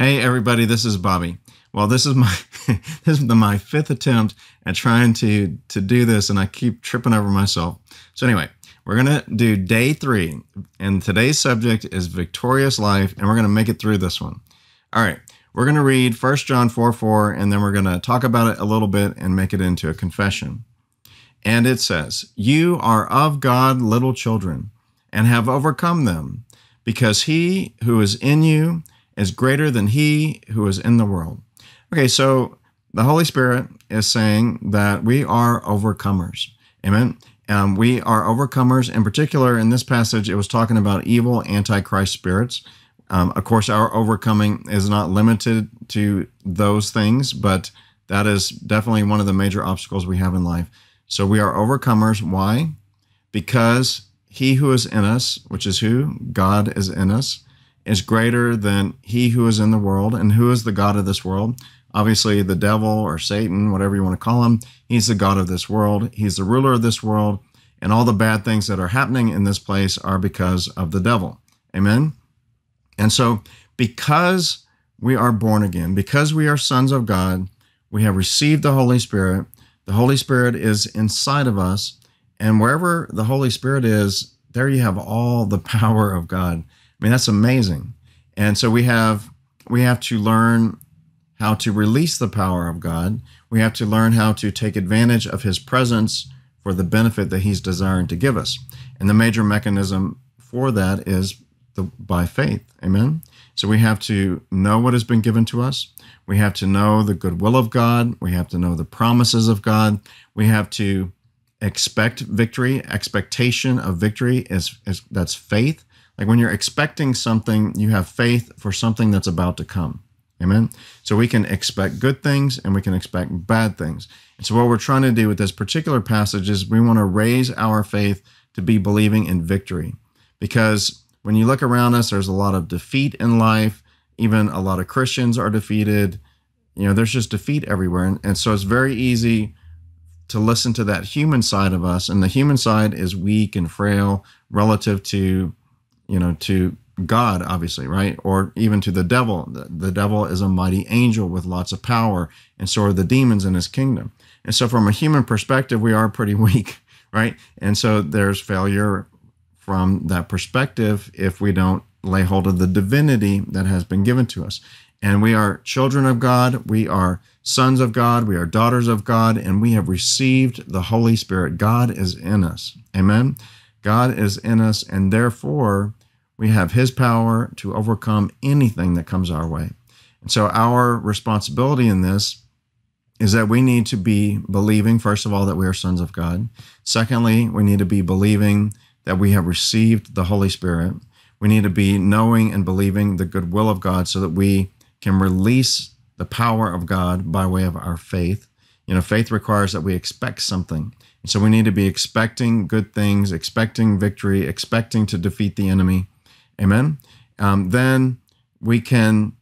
Hey everybody, this is Bobby. Well, this is my this is my fifth attempt at trying to to do this, and I keep tripping over myself. So anyway, we're gonna do day three, and today's subject is victorious life, and we're gonna make it through this one. All right, we're gonna read 1 John 4 4, and then we're gonna talk about it a little bit and make it into a confession. And it says, You are of God, little children, and have overcome them, because he who is in you is greater than he who is in the world. Okay, so the Holy Spirit is saying that we are overcomers. Amen. Um, we are overcomers. In particular, in this passage, it was talking about evil antichrist spirits. Um, of course, our overcoming is not limited to those things, but that is definitely one of the major obstacles we have in life. So we are overcomers. Why? Because he who is in us, which is who? God is in us is greater than he who is in the world. And who is the God of this world? Obviously, the devil or Satan, whatever you want to call him, he's the God of this world. He's the ruler of this world. And all the bad things that are happening in this place are because of the devil. Amen? And so, because we are born again, because we are sons of God, we have received the Holy Spirit. The Holy Spirit is inside of us. And wherever the Holy Spirit is, there you have all the power of God. I mean, that's amazing. And so we have we have to learn how to release the power of God. We have to learn how to take advantage of his presence for the benefit that he's desiring to give us. And the major mechanism for that is the, by faith. Amen. So we have to know what has been given to us. We have to know the goodwill of God. We have to know the promises of God. We have to expect victory. Expectation of victory is, is that's faith. Like when you're expecting something, you have faith for something that's about to come. Amen. So we can expect good things and we can expect bad things. And so what we're trying to do with this particular passage is we want to raise our faith to be believing in victory. Because when you look around us, there's a lot of defeat in life. Even a lot of Christians are defeated. You know, there's just defeat everywhere. And, and so it's very easy to listen to that human side of us. And the human side is weak and frail relative to you know, to God, obviously, right? Or even to the devil. The, the, devil is a mighty angel with lots of power, and so are the demons in his kingdom. And so, from a human perspective, we are pretty weak, right? And so, there's failure from that perspective if we don't lay hold of the divinity that has been given to us. And we are children of God, we are sons of God, we are daughters of God, and we have received the Holy Spirit. God is in us. Amen. God is in us, and therefore, we have His power to overcome anything that comes our way. And so, our responsibility in this is that we need to be believing, first of all, that we are sons of God. Secondly, we need to be believing that we have received the Holy Spirit. We need to be knowing and believing the good will of God so that we can release the power of God by way of our faith. You know, faith requires that we expect something. And so we need to be expecting good things, expecting victory, expecting to defeat the enemy. Amen. Um, then we can,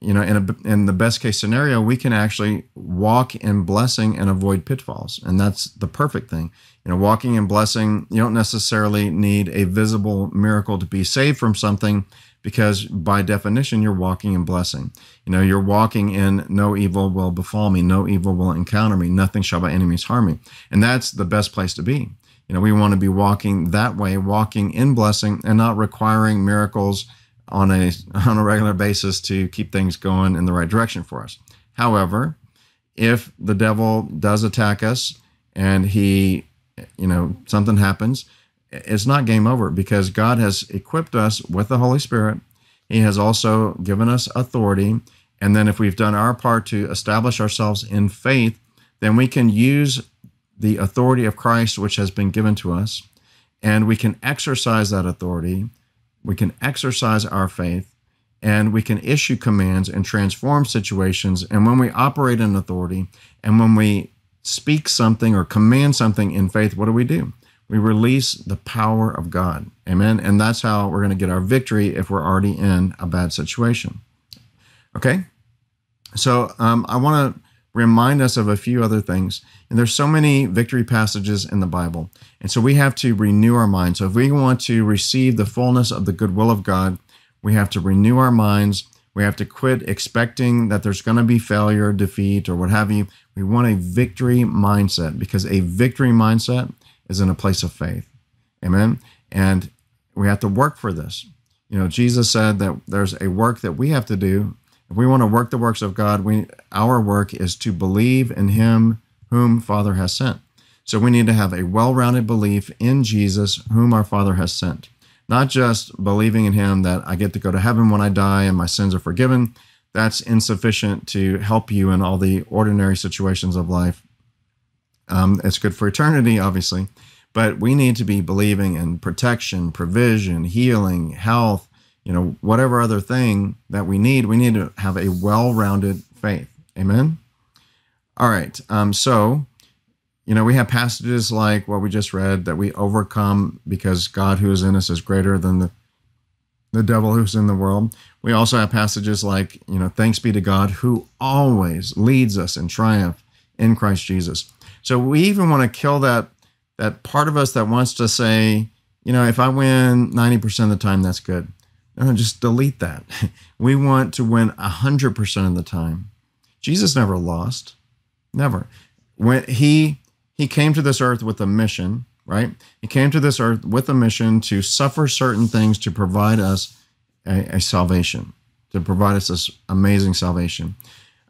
you know, in, a, in the best case scenario, we can actually walk in blessing and avoid pitfalls. And that's the perfect thing. You know, walking in blessing, you don't necessarily need a visible miracle to be saved from something because by definition, you're walking in blessing. You know, you're walking in no evil will befall me, no evil will encounter me, nothing shall by enemies harm me. And that's the best place to be. You know, we want to be walking that way, walking in blessing and not requiring miracles on a on a regular basis to keep things going in the right direction for us. However, if the devil does attack us and he, you know, something happens, it's not game over because God has equipped us with the Holy Spirit. He has also given us authority. And then if we've done our part to establish ourselves in faith, then we can use the authority of Christ which has been given to us, and we can exercise that authority. We can exercise our faith, and we can issue commands and transform situations. And when we operate in authority and when we speak something or command something in faith, what do we do? We release the power of God. Amen. And that's how we're going to get our victory if we're already in a bad situation. Okay. So um, I want to remind us of a few other things. And there's so many victory passages in the Bible. And so we have to renew our minds. So if we want to receive the fullness of the goodwill of God, we have to renew our minds. We have to quit expecting that there's going to be failure, defeat, or what have you. We want a victory mindset because a victory mindset is in a place of faith. Amen. And we have to work for this. You know, Jesus said that there's a work that we have to do if we want to work the works of God, we our work is to believe in him whom Father has sent. So we need to have a well-rounded belief in Jesus whom our Father has sent. Not just believing in him that I get to go to heaven when I die and my sins are forgiven. That's insufficient to help you in all the ordinary situations of life. Um, it's good for eternity, obviously, but we need to be believing in protection, provision, healing, health, you know, whatever other thing that we need, we need to have a well rounded faith. Amen? All right. Um, so, you know, we have passages like what we just read that we overcome because God who is in us is greater than the, the devil who's in the world. We also have passages like, you know, thanks be to God who always leads us in triumph in Christ Jesus. So we even want to kill that that part of us that wants to say, you know, if I win 90% of the time, that's good no, just delete that. We want to win 100% of the time. Jesus never lost. Never. When he he came to this earth with a mission, right? He came to this earth with a mission to suffer certain things to provide us a, a salvation, to provide us this amazing salvation.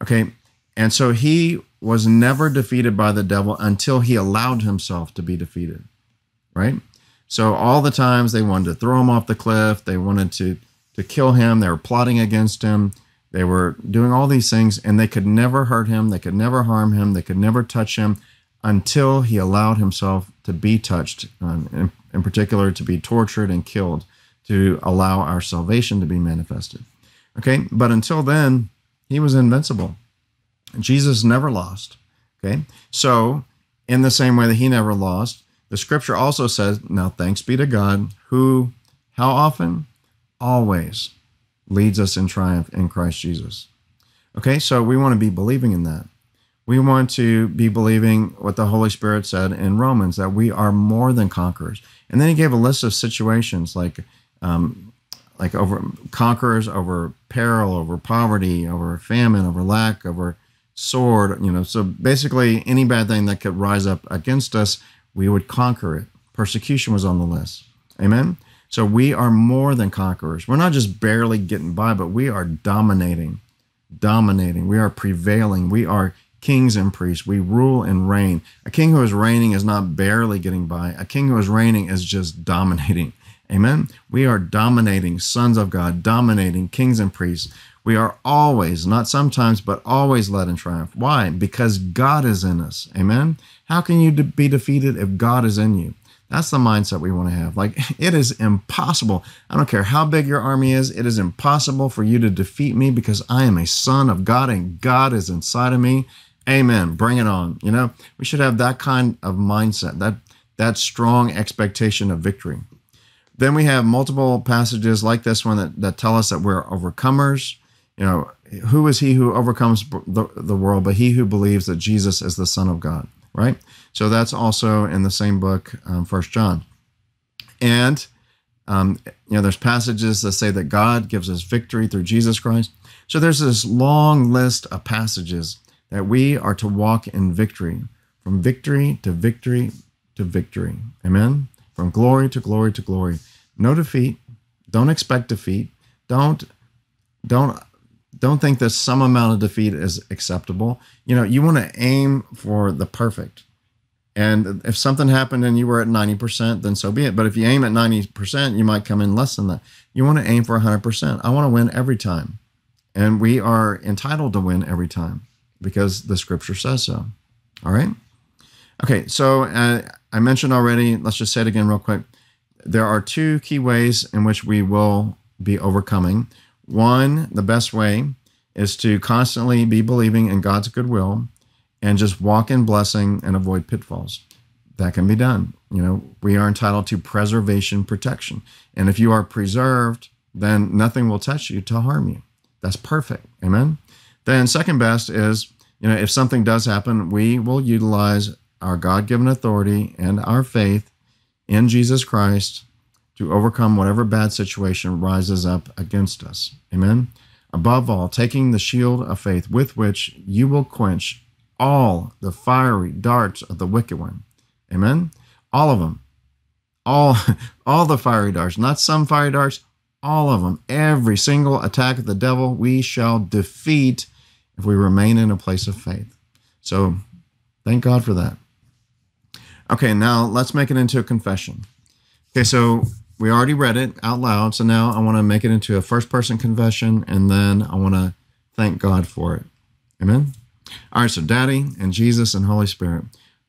Okay. And so he was never defeated by the devil until he allowed himself to be defeated, right? So all the times they wanted to throw him off the cliff, they wanted to to kill him, they were plotting against him, they were doing all these things, and they could never hurt him, they could never harm him, they could never touch him until he allowed himself to be touched, um, in, in particular to be tortured and killed, to allow our salvation to be manifested. Okay, but until then, he was invincible. Jesus never lost. Okay, so in the same way that he never lost, the scripture also says, Now thanks be to God, who, how often? Always leads us in triumph in Christ Jesus. Okay, so we want to be believing in that. We want to be believing what the Holy Spirit said in Romans that we are more than conquerors. And then he gave a list of situations like, um, like over conquerors over peril, over poverty, over famine, over lack, over sword. You know, so basically any bad thing that could rise up against us, we would conquer it. Persecution was on the list. Amen? So we are more than conquerors. We're not just barely getting by, but we are dominating, dominating. We are prevailing. We are kings and priests. We rule and reign. A king who is reigning is not barely getting by, a king who is reigning is just dominating. Amen. We are dominating sons of God, dominating kings and priests. We are always, not sometimes, but always led in triumph. Why? Because God is in us. Amen. How can you be defeated if God is in you? That's the mindset we want to have. Like, it is impossible. I don't care how big your army is, it is impossible for you to defeat me because I am a son of God and God is inside of me. Amen. Bring it on. You know, we should have that kind of mindset, that that strong expectation of victory. Then we have multiple passages like this one that, that tell us that we're overcomers, you know, who is he who overcomes the, the world, but he who believes that Jesus is the Son of God, right? So that's also in the same book, um, First John. And, um, you know, there's passages that say that God gives us victory through Jesus Christ. So there's this long list of passages that we are to walk in victory, from victory to victory to victory. Amen? From glory to glory to glory. No defeat. Don't expect defeat. Don't don't don't think that some amount of defeat is acceptable. You know, you want to aim for the perfect. And if something happened and you were at 90%, then so be it. But if you aim at 90%, you might come in less than that. You want to aim for 100%. I want to win every time. And we are entitled to win every time because the scripture says so. All right. Okay. So uh, I mentioned already, let's just say it again real quick. There are two key ways in which we will be overcoming. One, the best way is to constantly be believing in God's goodwill and just walk in blessing and avoid pitfalls. That can be done. You know, we are entitled to preservation protection. And if you are preserved, then nothing will touch you to harm you. That's perfect. Amen. Then, second best is, you know, if something does happen, we will utilize our God given authority and our faith in Jesus Christ to overcome whatever bad situation rises up against us. Amen. Above all, taking the shield of faith with which you will quench all the fiery darts of the wicked one. Amen. All of them. All, all the fiery darts, not some fiery darts, all of them. Every single attack of the devil we shall defeat if we remain in a place of faith. So thank God for that. Okay, now let's make it into a confession. Okay, so we already read it out loud. So now I want to make it into a first person confession and then I want to thank God for it. Amen. All right. So, Daddy and Jesus and Holy Spirit,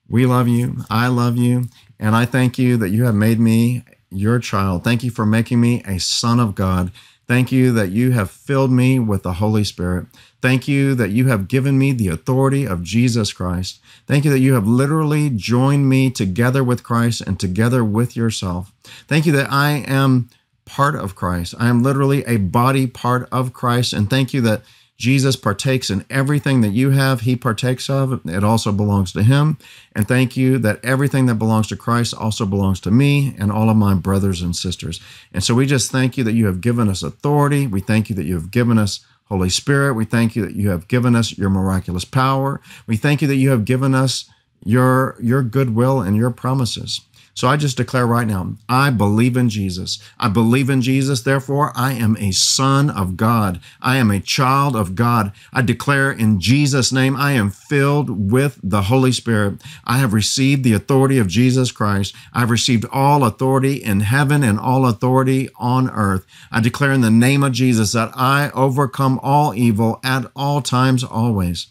we love you. I love you. And I thank you that you have made me your child. Thank you for making me a son of God. Thank you that you have filled me with the Holy Spirit. Thank you that you have given me the authority of Jesus Christ. Thank you that you have literally joined me together with Christ and together with yourself. Thank you that I am part of Christ. I am literally a body part of Christ. And thank you that Jesus partakes in everything that you have, he partakes of. It also belongs to him. And thank you that everything that belongs to Christ also belongs to me and all of my brothers and sisters. And so we just thank you that you have given us authority. We thank you that you have given us Holy Spirit. We thank you that you have given us your miraculous power. We thank you that you have given us your your goodwill and your promises. So I just declare right now, I believe in Jesus. I believe in Jesus. Therefore, I am a son of God. I am a child of God. I declare in Jesus' name, I am filled with the Holy Spirit. I have received the authority of Jesus Christ. I've received all authority in heaven and all authority on earth. I declare in the name of Jesus that I overcome all evil at all times, always.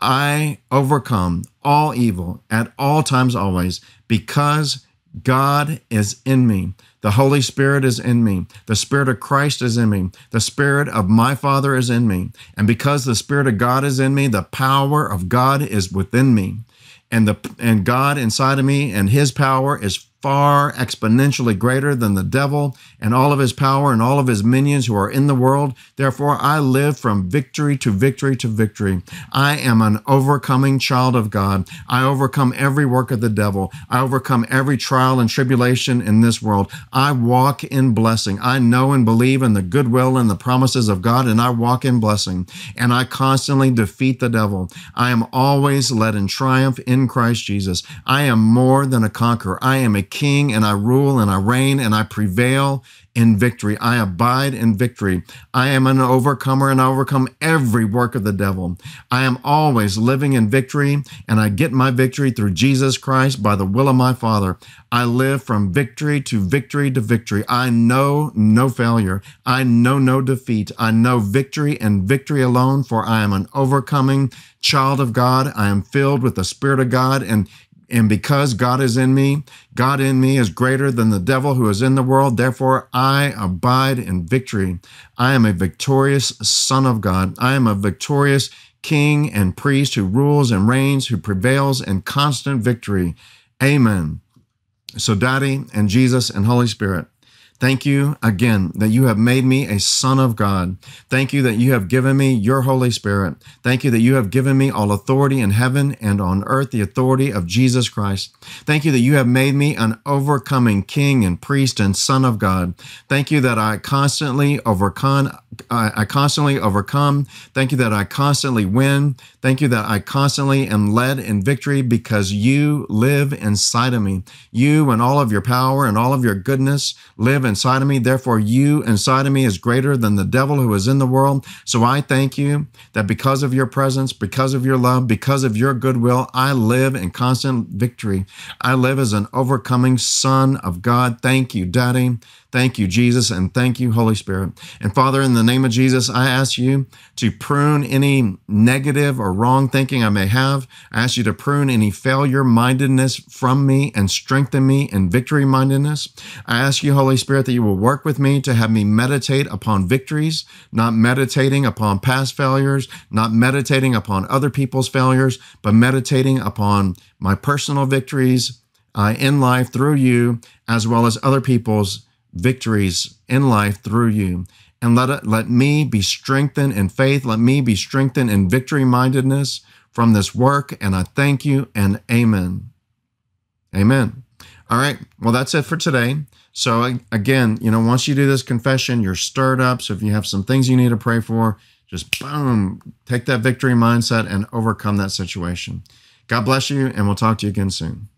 I overcome all evil at all times, always, because God is in me. The Holy Spirit is in me. The Spirit of Christ is in me. The Spirit of my Father is in me. And because the Spirit of God is in me, the power of God is within me. And the and God inside of me and his power is far exponentially greater than the devil and all of his power and all of his minions who are in the world. Therefore, I live from victory to victory to victory. I am an overcoming child of God. I overcome every work of the devil. I overcome every trial and tribulation in this world. I walk in blessing. I know and believe in the goodwill and the promises of God, and I walk in blessing. And I constantly defeat the devil. I am always led in triumph in Christ Jesus. I am more than a conqueror. I am a king and I rule and I reign and I prevail in victory. I abide in victory. I am an overcomer and I overcome every work of the devil. I am always living in victory and I get my victory through Jesus Christ by the will of my Father. I live from victory to victory to victory. I know no failure. I know no defeat. I know victory and victory alone, for I am an overcoming child of God. I am filled with the Spirit of God and and because God is in me, God in me is greater than the devil who is in the world. Therefore, I abide in victory. I am a victorious son of God. I am a victorious king and priest who rules and reigns, who prevails in constant victory. Amen. So, Daddy and Jesus and Holy Spirit, Thank you again that you have made me a son of God. Thank you that you have given me your Holy Spirit. Thank you that you have given me all authority in heaven and on earth, the authority of Jesus Christ. Thank you that you have made me an overcoming king and priest and son of God. Thank you that I constantly overcome I, constantly overcome. Thank you that I constantly win. Thank you that I constantly am led in victory because you live inside of me. You and all of your power and all of your goodness live inside of me. Therefore, you inside of me is greater than the devil who is in the world. So I thank you that because of your presence, because of your love, because of your goodwill, I live in constant victory. I live as an overcoming son of God. Thank you, Daddy. Thank you, Jesus, and thank you, Holy Spirit. And Father, in the name of Jesus, I ask you to prune any negative or wrong thinking I may have. I ask you to prune any failure mindedness from me and strengthen me in victory mindedness. I ask you, Holy Spirit, that you will work with me to have me meditate upon victories, not meditating upon past failures, not meditating upon other people's failures, but meditating upon my personal victories uh, in life through you, as well as other people's victories in life through you. And let, it let me be strengthened in faith. Let me be strengthened in victory mindedness from this work. And I thank you and amen. Amen. All right. Well, that's it for today. So, again, you know, once you do this confession, you're stirred up. So, if you have some things you need to pray for, just boom, take that victory mindset and overcome that situation. God bless you, and we'll talk to you again soon.